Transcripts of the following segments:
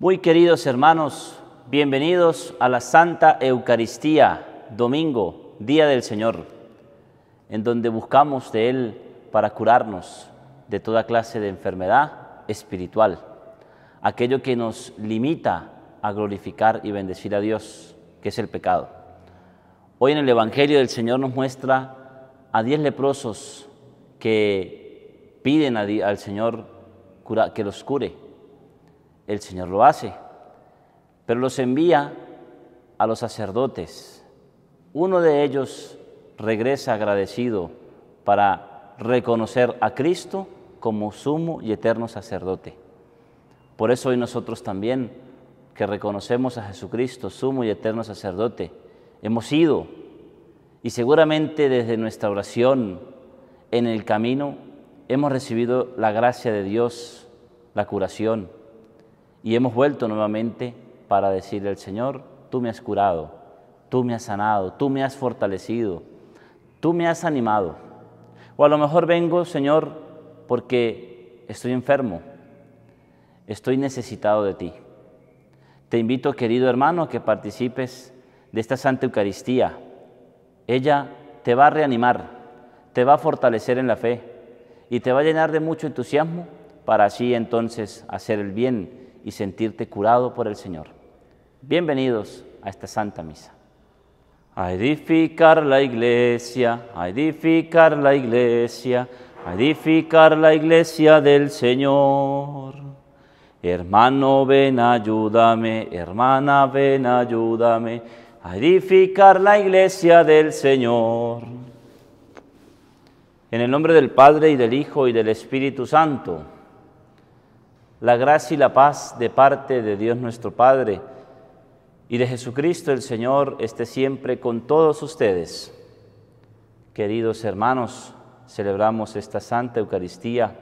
Muy queridos hermanos, bienvenidos a la Santa Eucaristía, domingo, Día del Señor, en donde buscamos de Él para curarnos de toda clase de enfermedad espiritual, aquello que nos limita a glorificar y bendecir a Dios, que es el pecado. Hoy en el Evangelio del Señor nos muestra a diez leprosos que piden al Señor que los cure el Señor lo hace, pero los envía a los sacerdotes. Uno de ellos regresa agradecido para reconocer a Cristo como sumo y eterno sacerdote. Por eso hoy nosotros también, que reconocemos a Jesucristo, sumo y eterno sacerdote, hemos ido y seguramente desde nuestra oración en el camino, hemos recibido la gracia de Dios, la curación, y hemos vuelto nuevamente para decirle al Señor, tú me has curado, tú me has sanado, tú me has fortalecido, tú me has animado. O a lo mejor vengo, Señor, porque estoy enfermo, estoy necesitado de ti. Te invito, querido hermano, a que participes de esta Santa Eucaristía. Ella te va a reanimar, te va a fortalecer en la fe y te va a llenar de mucho entusiasmo para así entonces hacer el bien y sentirte curado por el Señor. Bienvenidos a esta Santa Misa. A edificar la iglesia, a edificar la iglesia, a edificar la iglesia del Señor. Hermano, ven, ayúdame, hermana, ven, ayúdame, a edificar la iglesia del Señor. En el nombre del Padre y del Hijo y del Espíritu Santo la gracia y la paz de parte de Dios nuestro Padre y de Jesucristo el Señor esté siempre con todos ustedes. Queridos hermanos, celebramos esta Santa Eucaristía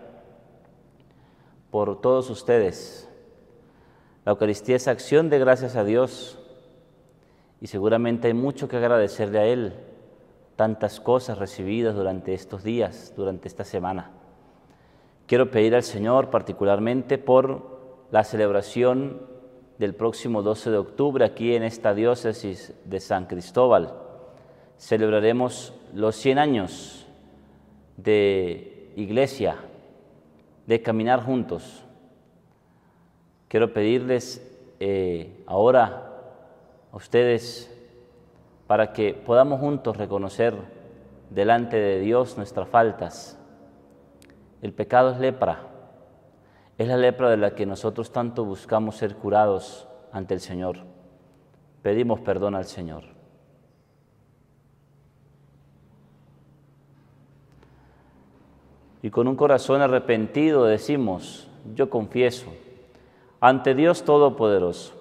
por todos ustedes. La Eucaristía es acción de gracias a Dios y seguramente hay mucho que agradecerle a Él, tantas cosas recibidas durante estos días, durante esta semana. Quiero pedir al Señor particularmente por la celebración del próximo 12 de octubre aquí en esta diócesis de San Cristóbal. Celebraremos los 100 años de iglesia, de caminar juntos. Quiero pedirles eh, ahora a ustedes para que podamos juntos reconocer delante de Dios nuestras faltas el pecado es lepra. Es la lepra de la que nosotros tanto buscamos ser curados ante el Señor. Pedimos perdón al Señor. Y con un corazón arrepentido decimos, yo confieso, ante Dios Todopoderoso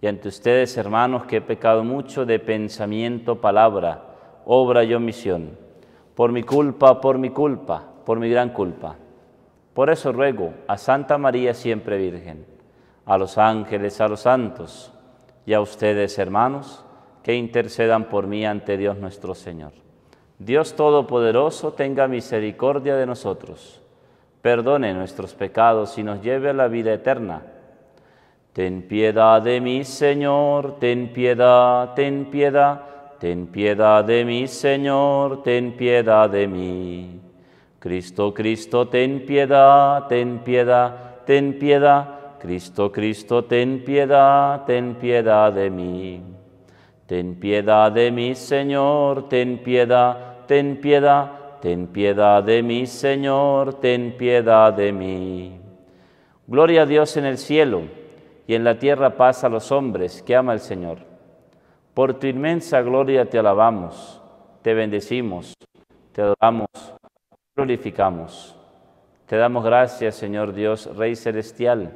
y ante ustedes, hermanos, que he pecado mucho de pensamiento, palabra, obra y omisión, por mi culpa, por mi culpa por mi gran culpa. Por eso ruego a Santa María siempre Virgen, a los ángeles, a los santos y a ustedes, hermanos, que intercedan por mí ante Dios nuestro Señor. Dios Todopoderoso tenga misericordia de nosotros, perdone nuestros pecados y nos lleve a la vida eterna. Ten piedad de mí, Señor, ten piedad, ten piedad, ten piedad de mí, Señor, ten piedad de mí. Cristo, Cristo, ten piedad, ten piedad, ten piedad. Cristo, Cristo, ten piedad, ten piedad de mí. Ten piedad de mí, Señor, ten piedad, ten piedad, ten piedad de mí, Señor, ten piedad de mí. Gloria a Dios en el cielo y en la tierra paz a los hombres que ama el Señor. Por tu inmensa gloria te alabamos, te bendecimos, te adoramos glorificamos. Te damos gracias, Señor Dios, Rey Celestial,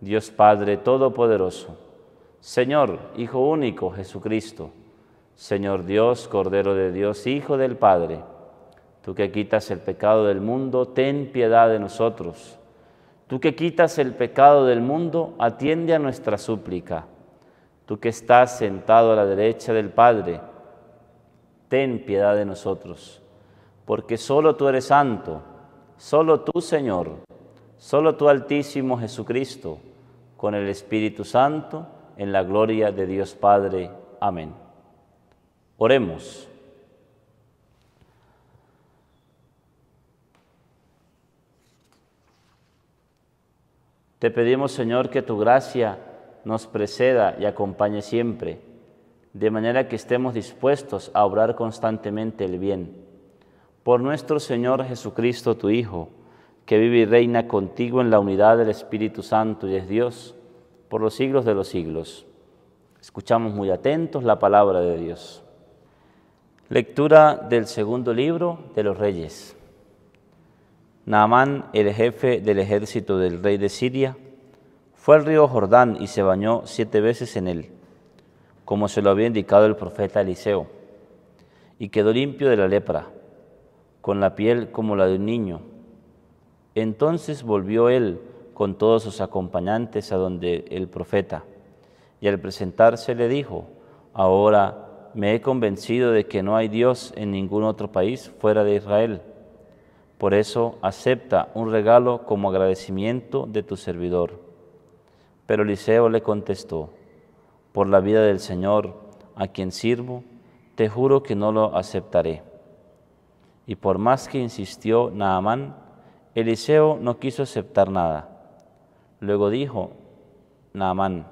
Dios Padre Todopoderoso, Señor, Hijo único, Jesucristo, Señor Dios, Cordero de Dios, Hijo del Padre, tú que quitas el pecado del mundo, ten piedad de nosotros. Tú que quitas el pecado del mundo, atiende a nuestra súplica. Tú que estás sentado a la derecha del Padre, ten piedad de nosotros porque solo tú eres santo, solo tú Señor, solo tú Altísimo Jesucristo, con el Espíritu Santo, en la gloria de Dios Padre. Amén. Oremos. Te pedimos, Señor, que tu gracia nos preceda y acompañe siempre, de manera que estemos dispuestos a obrar constantemente el bien por nuestro Señor Jesucristo, tu Hijo, que vive y reina contigo en la unidad del Espíritu Santo y es Dios, por los siglos de los siglos. Escuchamos muy atentos la palabra de Dios. Lectura del segundo libro de los Reyes. Naamán, el jefe del ejército del rey de Siria, fue al río Jordán y se bañó siete veces en él, como se lo había indicado el profeta Eliseo, y quedó limpio de la lepra con la piel como la de un niño. Entonces volvió él con todos sus acompañantes a donde el profeta, y al presentarse le dijo, ahora me he convencido de que no hay Dios en ningún otro país fuera de Israel. Por eso acepta un regalo como agradecimiento de tu servidor. Pero Eliseo le contestó, por la vida del Señor, a quien sirvo, te juro que no lo aceptaré. Y por más que insistió Naamán, Eliseo no quiso aceptar nada. Luego dijo Naamán,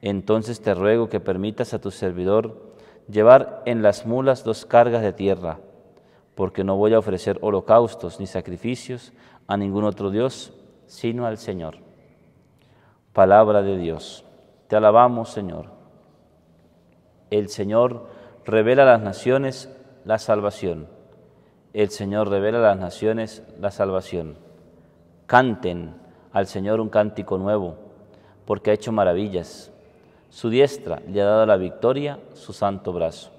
entonces te ruego que permitas a tu servidor llevar en las mulas dos cargas de tierra, porque no voy a ofrecer holocaustos ni sacrificios a ningún otro Dios, sino al Señor. Palabra de Dios. Te alabamos, Señor. El Señor revela a las naciones la salvación el Señor revela a las naciones la salvación. Canten al Señor un cántico nuevo, porque ha hecho maravillas. Su diestra le ha dado la victoria, su santo brazo.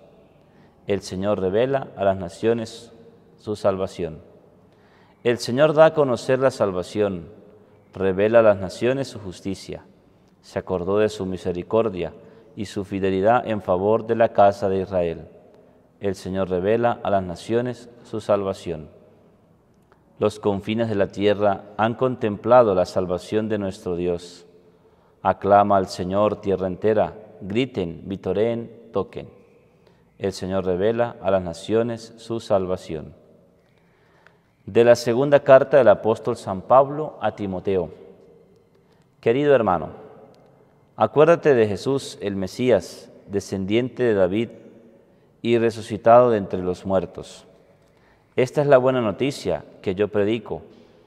El Señor revela a las naciones su salvación. El Señor da a conocer la salvación, revela a las naciones su justicia. Se acordó de su misericordia y su fidelidad en favor de la casa de Israel el Señor revela a las naciones su salvación. Los confines de la tierra han contemplado la salvación de nuestro Dios. Aclama al Señor tierra entera, griten, vitoreen, toquen. El Señor revela a las naciones su salvación. De la segunda carta del apóstol San Pablo a Timoteo. Querido hermano, acuérdate de Jesús el Mesías, descendiente de David y resucitado de entre los muertos. Esta es la buena noticia que yo predico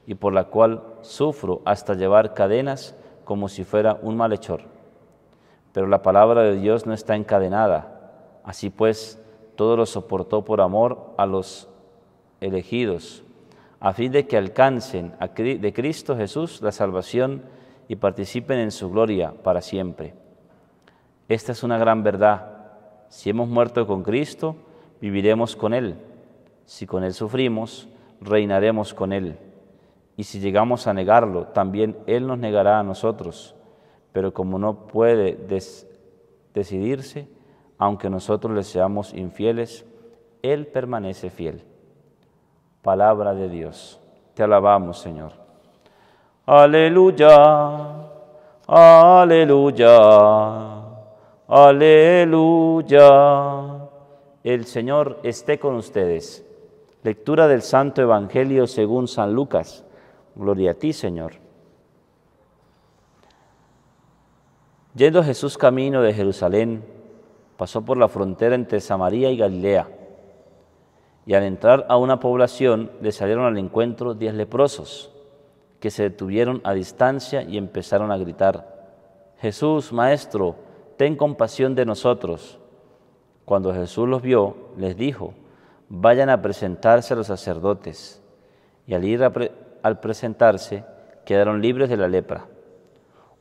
y por la cual sufro hasta llevar cadenas como si fuera un malhechor. Pero la palabra de Dios no está encadenada. Así pues, todo lo soportó por amor a los elegidos, a fin de que alcancen de Cristo Jesús la salvación y participen en su gloria para siempre. Esta es una gran verdad si hemos muerto con Cristo, viviremos con Él. Si con Él sufrimos, reinaremos con Él. Y si llegamos a negarlo, también Él nos negará a nosotros. Pero como no puede decidirse, aunque nosotros le seamos infieles, Él permanece fiel. Palabra de Dios. Te alabamos, Señor. Aleluya. Aleluya. Aleluya. El Señor esté con ustedes. Lectura del Santo Evangelio según San Lucas. Gloria a ti, Señor. Yendo Jesús camino de Jerusalén, pasó por la frontera entre Samaria y Galilea. Y al entrar a una población le salieron al encuentro diez leprosos, que se detuvieron a distancia y empezaron a gritar, Jesús, Maestro, ten compasión de nosotros. Cuando Jesús los vio, les dijo, vayan a presentarse a los sacerdotes. Y al ir al presentarse, quedaron libres de la lepra.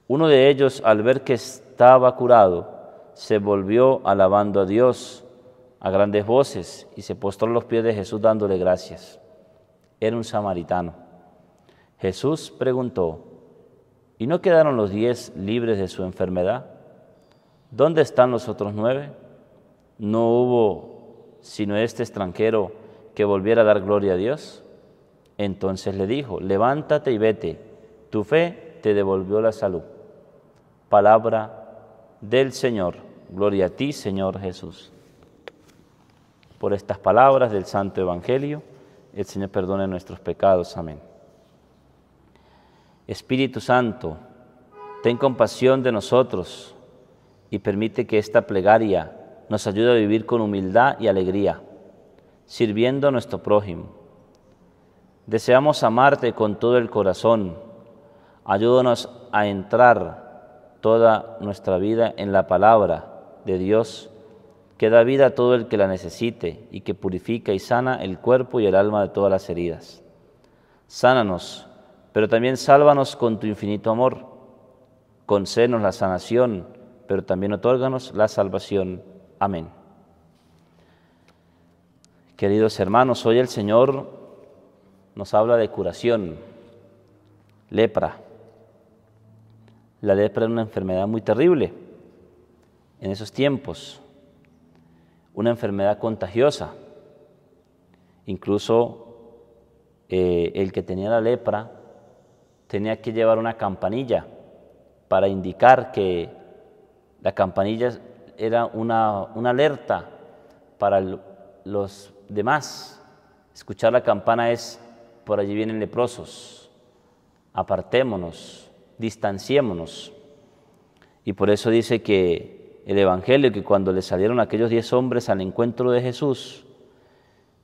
Uno de ellos, al ver que estaba curado, se volvió alabando a Dios a grandes voces y se postró a los pies de Jesús dándole gracias. Era un samaritano. Jesús preguntó, ¿y no quedaron los diez libres de su enfermedad? ¿Dónde están los otros nueve? ¿No hubo sino este extranjero que volviera a dar gloria a Dios? Entonces le dijo, levántate y vete, tu fe te devolvió la salud. Palabra del Señor, gloria a ti Señor Jesús. Por estas palabras del Santo Evangelio, el Señor perdone nuestros pecados. Amén. Espíritu Santo, ten compasión de nosotros y permite que esta plegaria nos ayude a vivir con humildad y alegría, sirviendo a nuestro prójimo. Deseamos amarte con todo el corazón. Ayúdanos a entrar toda nuestra vida en la palabra de Dios, que da vida a todo el que la necesite y que purifica y sana el cuerpo y el alma de todas las heridas. Sánanos, pero también sálvanos con tu infinito amor. Concénos la sanación pero también otórganos la salvación. Amén. Queridos hermanos, hoy el Señor nos habla de curación, lepra. La lepra era una enfermedad muy terrible en esos tiempos, una enfermedad contagiosa. Incluso eh, el que tenía la lepra tenía que llevar una campanilla para indicar que la campanilla era una, alerta para los demás. Escuchar la campana es, por allí vienen leprosos, apartémonos, distanciémonos. Y por eso dice que el Evangelio, que cuando le salieron aquellos diez hombres al encuentro de Jesús,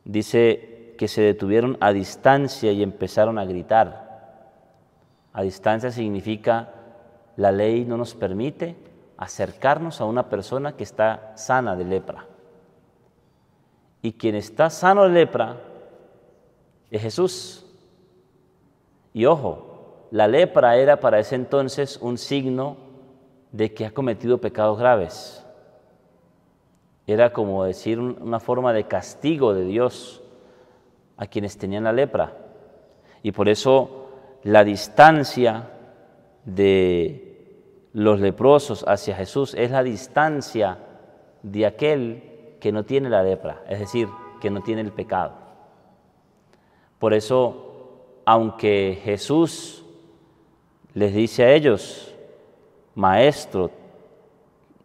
dice que se detuvieron a distancia y empezaron a gritar. A distancia significa la ley no nos permite, acercarnos a una persona que está sana de lepra. Y quien está sano de lepra es Jesús. Y ojo, la lepra era para ese entonces un signo de que ha cometido pecados graves. Era como decir una forma de castigo de Dios a quienes tenían la lepra. Y por eso la distancia de los leprosos hacia Jesús es la distancia de aquel que no tiene la lepra, es decir, que no tiene el pecado. Por eso, aunque Jesús les dice a ellos, Maestro,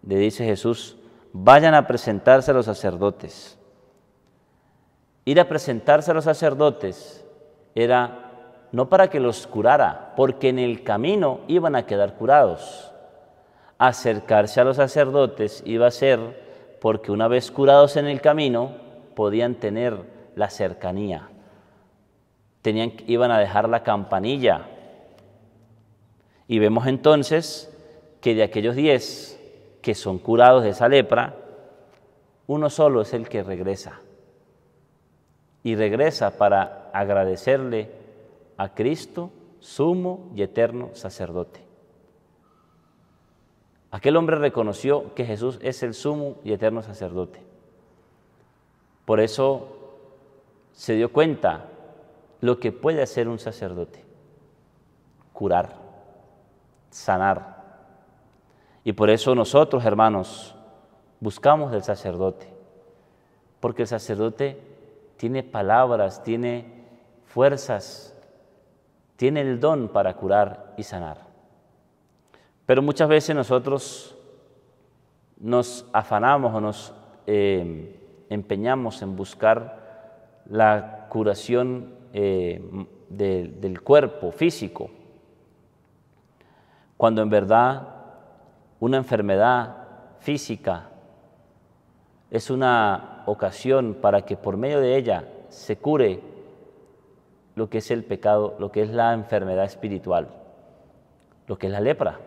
le dice Jesús, vayan a presentarse a los sacerdotes. Ir a presentarse a los sacerdotes era no para que los curara, porque en el camino iban a quedar curados acercarse a los sacerdotes iba a ser porque una vez curados en el camino podían tener la cercanía. Tenían, iban a dejar la campanilla. Y vemos entonces que de aquellos diez que son curados de esa lepra, uno solo es el que regresa. Y regresa para agradecerle a Cristo, sumo y eterno sacerdote. Aquel hombre reconoció que Jesús es el sumo y eterno sacerdote. Por eso se dio cuenta lo que puede hacer un sacerdote. Curar, sanar. Y por eso nosotros, hermanos, buscamos del sacerdote. Porque el sacerdote tiene palabras, tiene fuerzas, tiene el don para curar y sanar. Pero muchas veces nosotros nos afanamos o nos eh, empeñamos en buscar la curación eh, del cuerpo físico, cuando en verdad una enfermedad física es una ocasión para que por medio de ella se cure lo que es el pecado, lo que es la enfermedad espiritual, lo que es la lepra.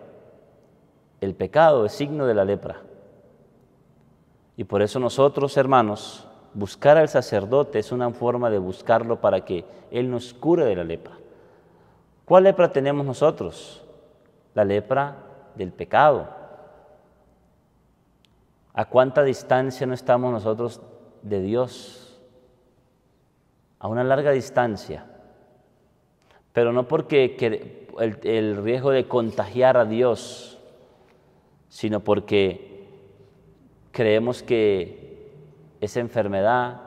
El pecado es signo de la lepra. Y por eso nosotros, hermanos, buscar al sacerdote es una forma de buscarlo para que Él nos cure de la lepra. ¿Cuál lepra tenemos nosotros? La lepra del pecado. ¿A cuánta distancia no estamos nosotros de Dios? A una larga distancia. Pero no porque el, el riesgo de contagiar a Dios, sino porque creemos que esa enfermedad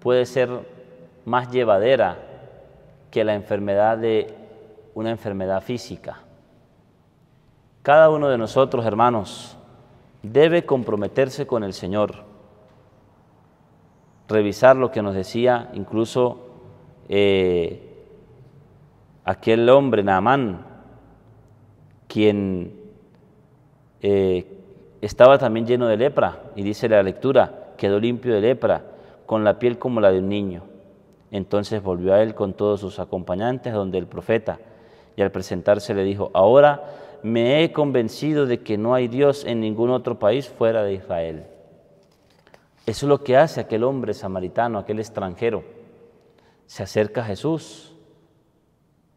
puede ser más llevadera que la enfermedad de una enfermedad física. Cada uno de nosotros, hermanos, debe comprometerse con el Señor, revisar lo que nos decía incluso eh, aquel hombre, Naamán, quien eh, estaba también lleno de lepra, y dice la lectura, quedó limpio de lepra, con la piel como la de un niño. Entonces volvió a él con todos sus acompañantes donde el profeta, y al presentarse le dijo, ahora me he convencido de que no hay Dios en ningún otro país fuera de Israel. Eso es lo que hace aquel hombre samaritano, aquel extranjero. Se acerca a Jesús,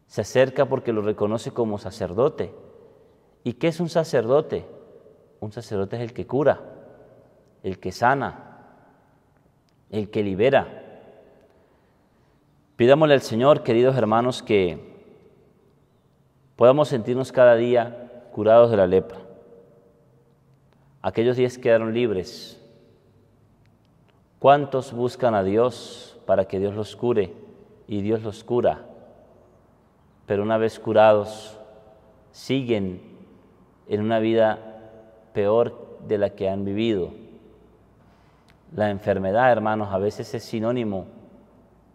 se acerca porque lo reconoce como sacerdote. ¿Y qué es un sacerdote? un sacerdote es el que cura, el que sana, el que libera. Pidámosle al Señor, queridos hermanos, que podamos sentirnos cada día curados de la lepra. Aquellos días quedaron libres. ¿Cuántos buscan a Dios para que Dios los cure? Y Dios los cura. Pero una vez curados, siguen en una vida peor de la que han vivido. La enfermedad, hermanos, a veces es sinónimo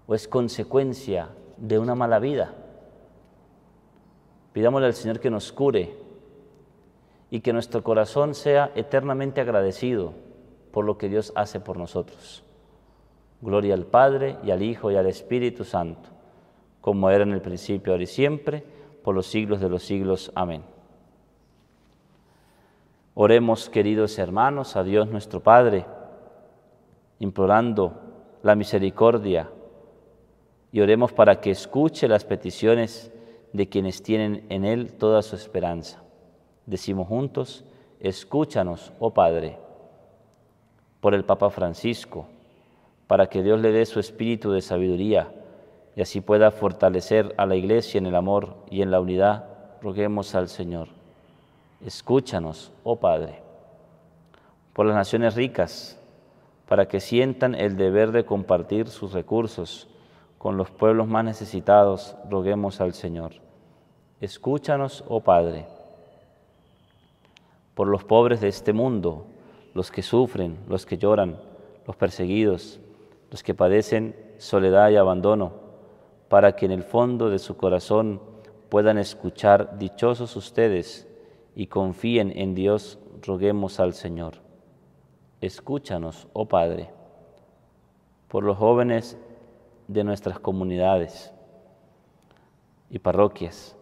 o es consecuencia de una mala vida. Pidámosle al Señor que nos cure y que nuestro corazón sea eternamente agradecido por lo que Dios hace por nosotros. Gloria al Padre y al Hijo y al Espíritu Santo, como era en el principio, ahora y siempre, por los siglos de los siglos. Amén. Oremos, queridos hermanos, a Dios nuestro Padre, implorando la misericordia y oremos para que escuche las peticiones de quienes tienen en Él toda su esperanza. Decimos juntos, escúchanos, oh Padre, por el Papa Francisco, para que Dios le dé su espíritu de sabiduría y así pueda fortalecer a la Iglesia en el amor y en la unidad, roguemos al Señor. Escúchanos, oh Padre, por las naciones ricas, para que sientan el deber de compartir sus recursos con los pueblos más necesitados, roguemos al Señor. Escúchanos, oh Padre, por los pobres de este mundo, los que sufren, los que lloran, los perseguidos, los que padecen soledad y abandono, para que en el fondo de su corazón puedan escuchar dichosos ustedes, y confíen en Dios, roguemos al Señor. Escúchanos, oh Padre, por los jóvenes de nuestras comunidades y parroquias,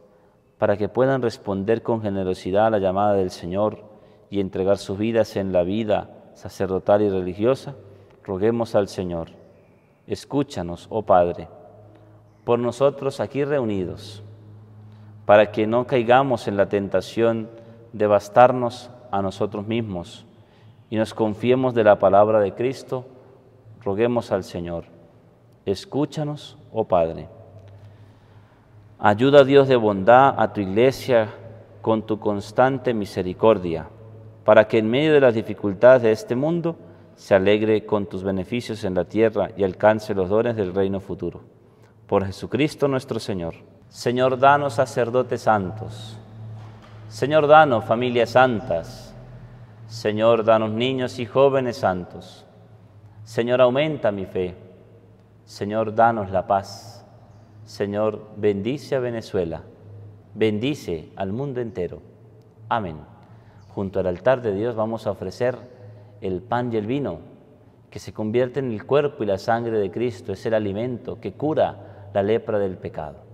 para que puedan responder con generosidad a la llamada del Señor y entregar sus vidas en la vida sacerdotal y religiosa, roguemos al Señor. Escúchanos, oh Padre, por nosotros aquí reunidos, para que no caigamos en la tentación devastarnos a nosotros mismos y nos confiemos de la palabra de Cristo, roguemos al Señor. Escúchanos, oh Padre. Ayuda, Dios de bondad, a tu iglesia con tu constante misericordia, para que en medio de las dificultades de este mundo se alegre con tus beneficios en la tierra y alcance los dones del reino futuro. Por Jesucristo nuestro Señor. Señor, danos sacerdotes santos Señor, danos familias santas. Señor, danos niños y jóvenes santos. Señor, aumenta mi fe. Señor, danos la paz. Señor, bendice a Venezuela. Bendice al mundo entero. Amén. Junto al altar de Dios vamos a ofrecer el pan y el vino, que se convierte en el cuerpo y la sangre de Cristo. Es el alimento que cura la lepra del pecado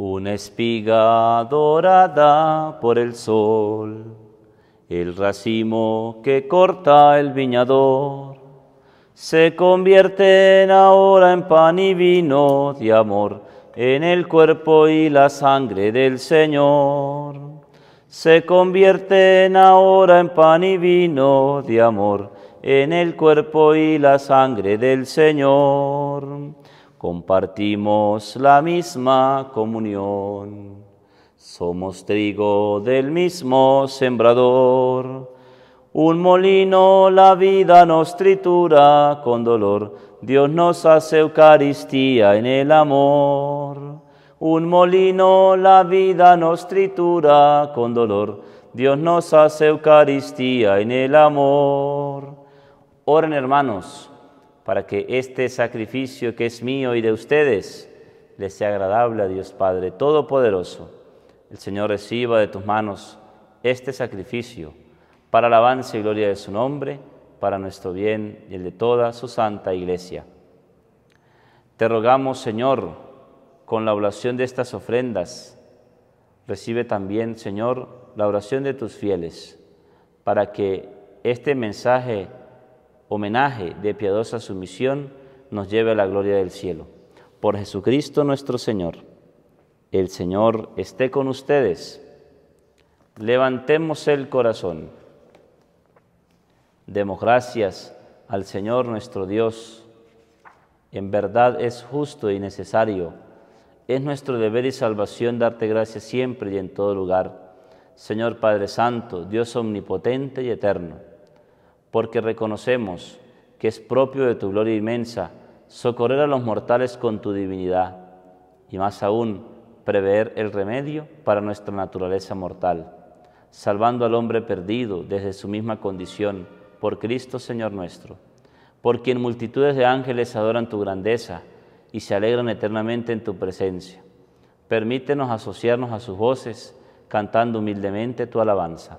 una espiga dorada por el sol, el racimo que corta el viñador, se convierte ahora en pan y vino de amor, en el cuerpo y la sangre del Señor. Se convierte ahora en pan y vino de amor, en el cuerpo y la sangre del Señor compartimos la misma comunión. Somos trigo del mismo sembrador. Un molino la vida nos tritura con dolor. Dios nos hace Eucaristía en el amor. Un molino la vida nos tritura con dolor. Dios nos hace Eucaristía en el amor. Oren hermanos para que este sacrificio que es mío y de ustedes les sea agradable a Dios Padre Todopoderoso. El Señor reciba de tus manos este sacrificio para alabanza y gloria de su nombre, para nuestro bien y el de toda su santa iglesia. Te rogamos, Señor, con la oración de estas ofrendas, recibe también, Señor, la oración de tus fieles, para que este mensaje homenaje de piadosa sumisión nos lleve a la gloria del cielo. Por Jesucristo nuestro Señor. El Señor esté con ustedes. Levantemos el corazón. Demos gracias al Señor nuestro Dios. En verdad es justo y necesario. Es nuestro deber y salvación darte gracias siempre y en todo lugar. Señor Padre Santo, Dios omnipotente y eterno porque reconocemos que es propio de tu gloria inmensa socorrer a los mortales con tu divinidad y más aún prever el remedio para nuestra naturaleza mortal, salvando al hombre perdido desde su misma condición por Cristo Señor nuestro, por quien multitudes de ángeles adoran tu grandeza y se alegran eternamente en tu presencia. Permítenos asociarnos a sus voces cantando humildemente tu alabanza.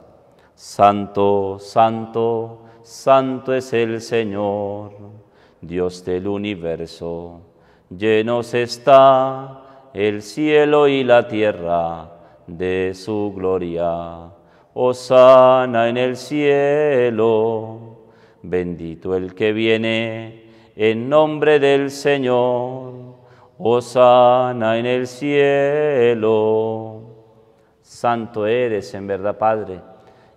Santo, santo, Santo es el Señor, Dios del universo. Llenos está el cielo y la tierra de su gloria. sana en el cielo, bendito el que viene en nombre del Señor. sana en el cielo. Santo eres en verdad, Padre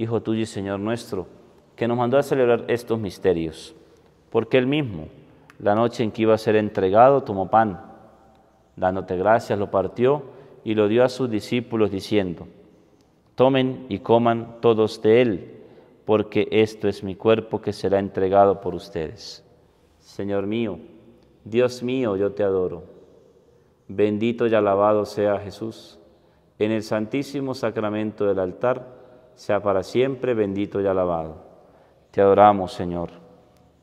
Hijo tuyo y Señor nuestro, que nos mandó a celebrar estos misterios. Porque Él mismo, la noche en que iba a ser entregado, tomó pan, dándote gracias, lo partió y lo dio a sus discípulos diciendo, tomen y coman todos de Él, porque esto es mi cuerpo que será entregado por ustedes. Señor mío, Dios mío, yo te adoro. Bendito y alabado sea Jesús, en el santísimo sacramento del altar sea para siempre bendito y alabado. Te adoramos, Señor.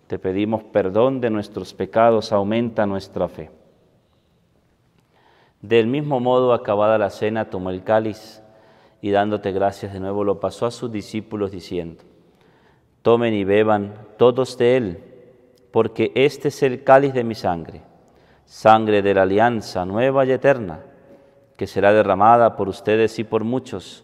Te pedimos perdón de nuestros pecados, aumenta nuestra fe. Del mismo modo, acabada la cena, tomó el cáliz y dándote gracias de nuevo lo pasó a sus discípulos diciendo, tomen y beban todos de él, porque este es el cáliz de mi sangre, sangre de la alianza nueva y eterna, que será derramada por ustedes y por muchos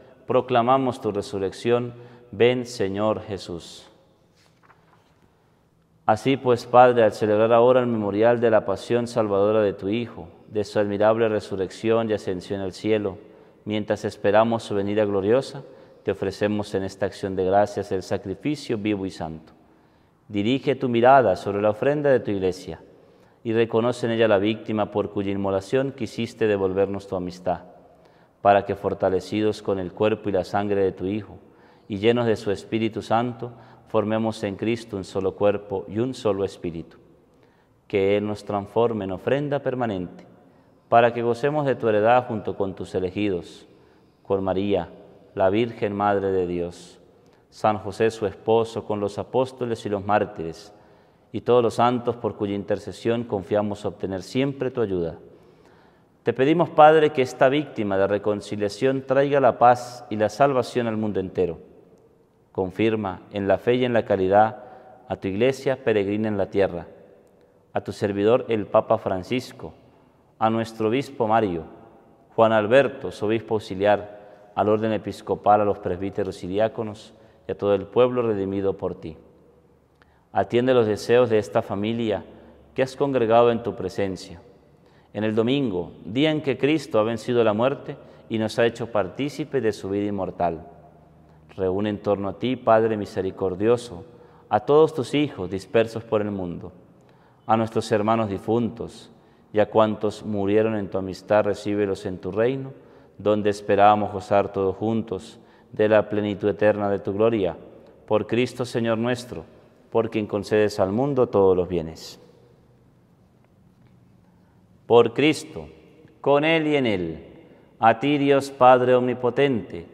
proclamamos tu resurrección. Ven, Señor Jesús. Así pues, Padre, al celebrar ahora el memorial de la pasión salvadora de tu Hijo, de su admirable resurrección y ascensión al cielo, mientras esperamos su venida gloriosa, te ofrecemos en esta acción de gracias el sacrificio vivo y santo. Dirige tu mirada sobre la ofrenda de tu iglesia y reconoce en ella la víctima por cuya inmolación quisiste devolvernos tu amistad para que fortalecidos con el cuerpo y la sangre de tu Hijo y llenos de su Espíritu Santo, formemos en Cristo un solo cuerpo y un solo Espíritu. Que Él nos transforme en ofrenda permanente, para que gocemos de tu heredad junto con tus elegidos, con María, la Virgen Madre de Dios, San José su esposo, con los apóstoles y los mártires, y todos los santos por cuya intercesión confiamos obtener siempre tu ayuda te pedimos, Padre, que esta víctima de reconciliación traiga la paz y la salvación al mundo entero. Confirma en la fe y en la caridad a tu iglesia peregrina en la tierra, a tu servidor el Papa Francisco, a nuestro obispo Mario, Juan Alberto, su obispo auxiliar, al orden episcopal, a los presbíteros y diáconos y a todo el pueblo redimido por ti. Atiende los deseos de esta familia que has congregado en tu presencia en el domingo, día en que Cristo ha vencido la muerte y nos ha hecho partícipe de su vida inmortal. Reúne en torno a ti, Padre misericordioso, a todos tus hijos dispersos por el mundo, a nuestros hermanos difuntos y a cuantos murieron en tu amistad, recíbelos en tu reino, donde esperábamos gozar todos juntos de la plenitud eterna de tu gloria. Por Cristo, Señor nuestro, por quien concedes al mundo todos los bienes por Cristo, con Él y en Él, a ti Dios Padre Omnipotente,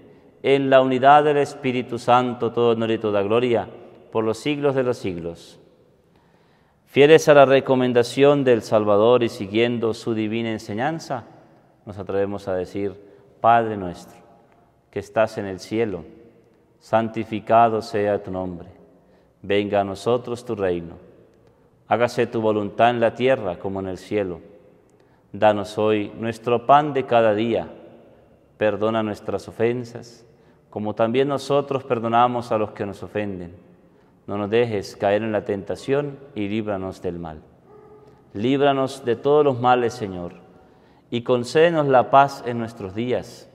en la unidad del Espíritu Santo, todo honor y toda gloria, por los siglos de los siglos. Fieles a la recomendación del Salvador y siguiendo su divina enseñanza, nos atrevemos a decir, Padre nuestro, que estás en el cielo, santificado sea tu nombre, venga a nosotros tu reino, hágase tu voluntad en la tierra como en el cielo. Danos hoy nuestro pan de cada día. Perdona nuestras ofensas, como también nosotros perdonamos a los que nos ofenden. No nos dejes caer en la tentación y líbranos del mal. Líbranos de todos los males, Señor, y concédenos la paz en nuestros días,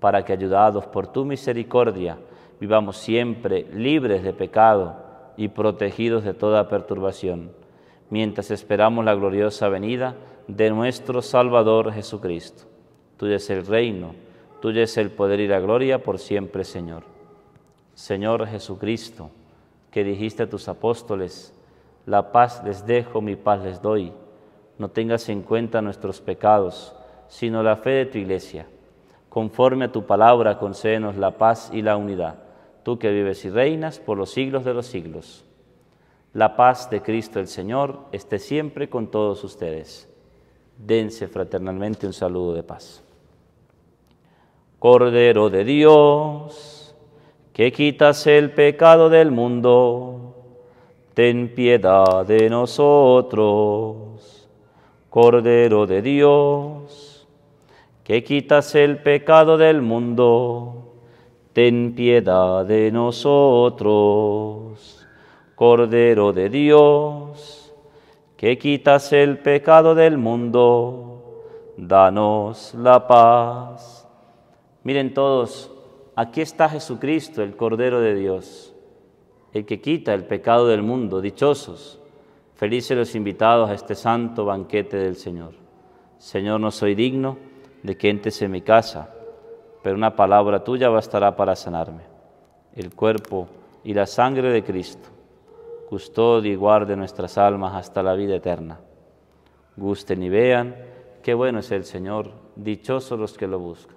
para que, ayudados por tu misericordia, vivamos siempre libres de pecado y protegidos de toda perturbación, mientras esperamos la gloriosa venida de nuestro Salvador Jesucristo. Tuyo es el reino, tuyo es el poder y la gloria por siempre, Señor. Señor Jesucristo, que dijiste a tus apóstoles, la paz les dejo, mi paz les doy. No tengas en cuenta nuestros pecados, sino la fe de tu iglesia. Conforme a tu palabra, concédenos la paz y la unidad, tú que vives y reinas por los siglos de los siglos. La paz de Cristo el Señor esté siempre con todos ustedes dense fraternalmente un saludo de paz. Cordero de Dios, que quitas el pecado del mundo, ten piedad de nosotros. Cordero de Dios, que quitas el pecado del mundo, ten piedad de nosotros. Cordero de Dios, que quitas el pecado del mundo, danos la paz. Miren todos, aquí está Jesucristo, el Cordero de Dios, el que quita el pecado del mundo. Dichosos, felices los invitados a este santo banquete del Señor. Señor, no soy digno de que entres en mi casa, pero una palabra tuya bastará para sanarme. El cuerpo y la sangre de Cristo Custode y guarde nuestras almas hasta la vida eterna. Gusten y vean qué bueno es el Señor, dichosos los que lo buscan.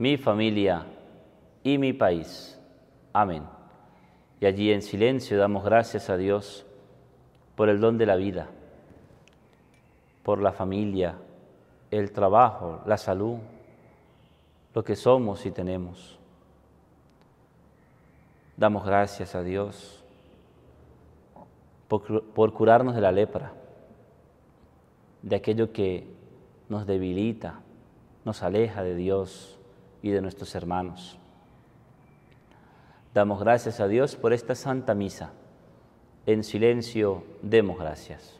mi familia y mi país. Amén. Y allí en silencio damos gracias a Dios por el don de la vida, por la familia, el trabajo, la salud, lo que somos y tenemos. Damos gracias a Dios por, curarnos de la lepra, de aquello que nos debilita, nos aleja de Dios y de nuestros hermanos. Damos gracias a Dios por esta santa misa. En silencio demos gracias.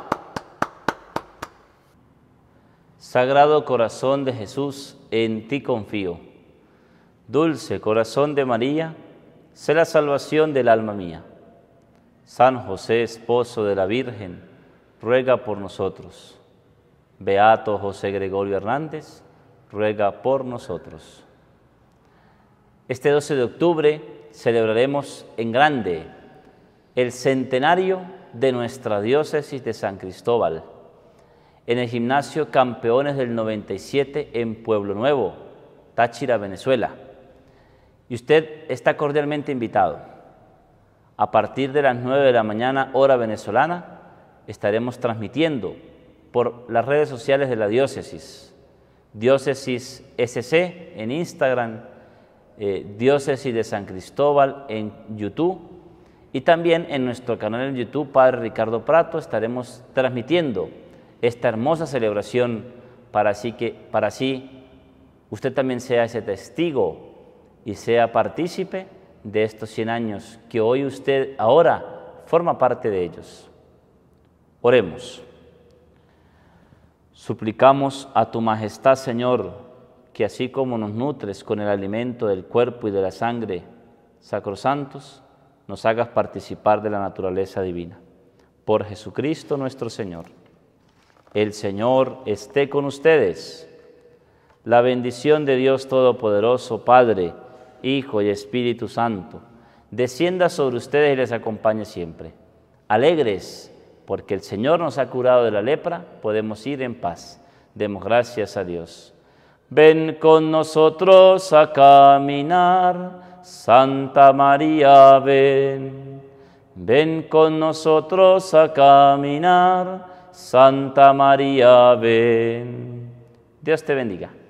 Sagrado corazón de Jesús, en ti confío. Dulce corazón de María, sé la salvación del alma mía. San José, esposo de la Virgen, ruega por nosotros. Beato José Gregorio Hernández, ruega por nosotros. Este 12 de octubre celebraremos en grande el centenario de nuestra diócesis de San Cristóbal en el gimnasio Campeones del 97 en Pueblo Nuevo, Táchira, Venezuela. Y usted está cordialmente invitado. A partir de las 9 de la mañana, hora venezolana, estaremos transmitiendo por las redes sociales de la diócesis. Diócesis SC en Instagram, eh, Diócesis de San Cristóbal en YouTube y también en nuestro canal en YouTube, Padre Ricardo Prato, estaremos transmitiendo esta hermosa celebración para así que para así usted también sea ese testigo y sea partícipe de estos 100 años que hoy usted ahora forma parte de ellos. Oremos. Suplicamos a tu majestad, Señor, que así como nos nutres con el alimento del cuerpo y de la sangre, sacrosantos, nos hagas participar de la naturaleza divina. Por Jesucristo nuestro Señor. El Señor esté con ustedes. La bendición de Dios Todopoderoso, Padre, Hijo y Espíritu Santo, descienda sobre ustedes y les acompañe siempre. Alegres, porque el Señor nos ha curado de la lepra, podemos ir en paz. Demos gracias a Dios. Ven con nosotros a caminar, Santa María, ven. Ven con nosotros a caminar. Santa María, ven. Dios te bendiga.